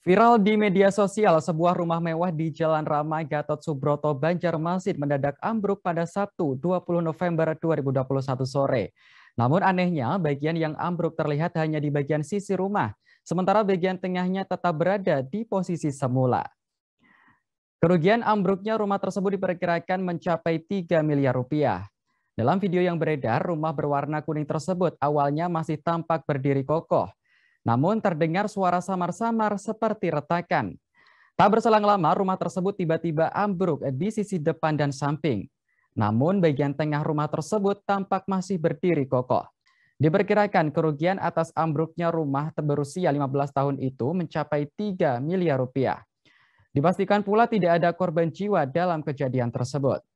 Viral di media sosial, sebuah rumah mewah di Jalan Ramai Gatot Subroto Banjarmasin mendadak ambruk pada Sabtu 20 November 2021 sore. Namun anehnya, bagian yang ambruk terlihat hanya di bagian sisi rumah, sementara bagian tengahnya tetap berada di posisi semula. Kerugian ambruknya rumah tersebut diperkirakan mencapai 3 miliar rupiah. Dalam video yang beredar, rumah berwarna kuning tersebut awalnya masih tampak berdiri kokoh. Namun terdengar suara samar-samar seperti retakan. Tak berselang lama, rumah tersebut tiba-tiba ambruk di sisi depan dan samping. Namun bagian tengah rumah tersebut tampak masih berdiri kokoh. Diperkirakan kerugian atas ambruknya rumah berusia 15 tahun itu mencapai 3 miliar rupiah. Dipastikan pula tidak ada korban jiwa dalam kejadian tersebut.